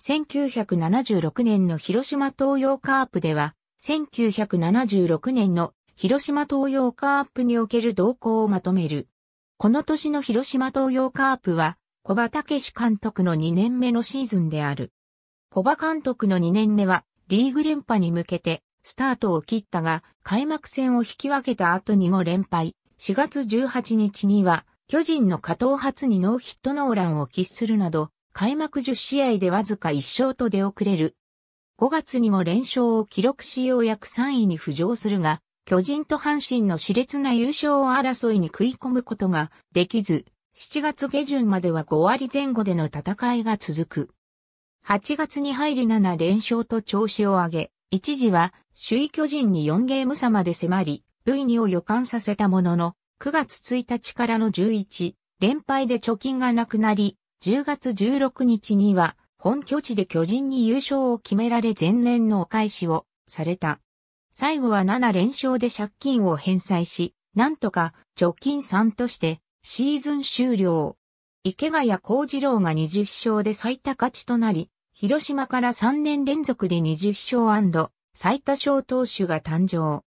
1976年の広島東洋カープでは、1976年の広島東洋カープにおける動向をまとめる。この年の広島東洋カープは、小葉武史監督の2年目のシーズンである。小葉監督の2年目は、リーグ連覇に向けて、スタートを切ったが、開幕戦を引き分けた後に5連敗。4月18日には、巨人の加藤初にノーヒットノーランを喫するなど、開幕10試合でわずか1勝と出遅れる。5月にも連勝を記録しようやく3位に浮上するが、巨人と阪神の熾烈な優勝争いに食い込むことができず、7月下旬までは5割前後での戦いが続く。8月に入り7連勝と調子を上げ、一時は首位巨人に4ゲーム差まで迫り、V2 を予感させたものの、9月1日からの11連敗で貯金がなくなり、10月16日には、本拠地で巨人に優勝を決められ前年のお返しをされた。最後は7連勝で借金を返済し、なんとか貯金3としてシーズン終了。池谷幸次郎が20勝で最多勝ちとなり、広島から3年連続で20勝最多勝投手が誕生。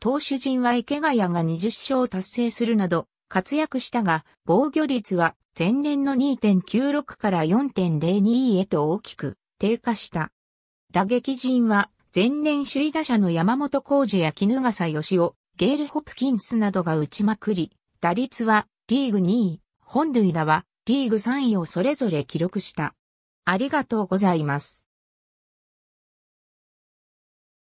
投手陣は池谷が20勝を達成するなど活躍したが、防御率は前年の2.96から4.02へと大きく低下した。打撃陣は前年首位打者の山本浩二や絹笠義雄、ゲール・ホプキンスなどが打ちまくり、打率はリーグ2位、本塁打はリーグ3位をそれぞれ記録した。ありがとうございます。